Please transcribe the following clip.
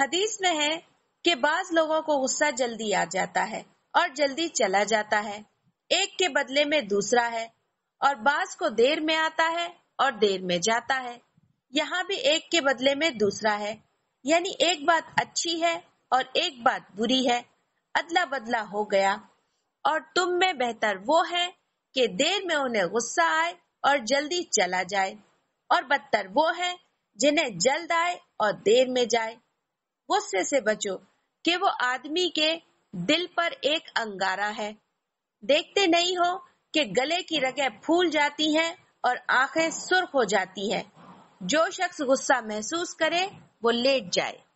हदीस में है कि बाज लोगों को गुस्सा जल्दी आ जाता है और जल्दी चला जाता है एक के बदले में दूसरा है और बाज को देर में आता है और देर में जाता है यहाँ भी एक के बदले में दूसरा है यानी एक बात अच्छी है और एक बात बुरी है अदला बदला हो गया और तुम में बेहतर वो है कि देर में उन्हें गुस्सा आए और जल्दी चला जाए और बदतर वो है जिन्हें जल्द आए और देर में जाए गुस्से से बचो कि वो आदमी के दिल पर एक अंगारा है देखते नहीं हो कि गले की रगें फूल जाती हैं और आंखें सुर्ख हो जाती हैं जो शख्स गुस्सा महसूस करे वो लेट जाए